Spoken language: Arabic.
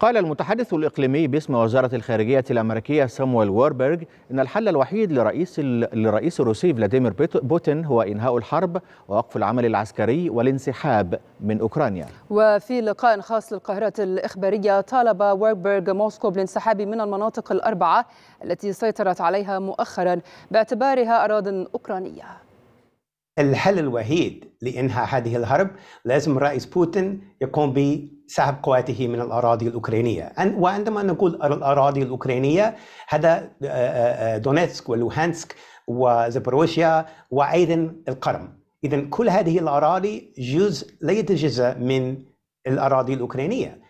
قال المتحدث الإقليمي باسم وزارة الخارجية الأمريكية سامويل واربرج إن الحل الوحيد لرئيس للرئيس الروسي فلاديمير بوتين هو إنهاء الحرب ووقف العمل العسكري والانسحاب من أوكرانيا وفي لقاء خاص للقاهرة الإخبارية طالب واربرج موسكو بالانسحاب من المناطق الأربعة التي سيطرت عليها مؤخرا باعتبارها أراضٍ أوكرانية الحل الوحيد لإنهاء هذه الحرب لازم رئيس بوتين يقوم بسحب قواته من الأراضي الأوكرانية وعندما نقول الأراضي الأوكرانية هذا آه، آه، آه، دونيتسك ولوهانسك وزبروشيا وأيضا القرم إذا كل هذه الأراضي جزء لا يتجزأ من الأراضي الأوكرانية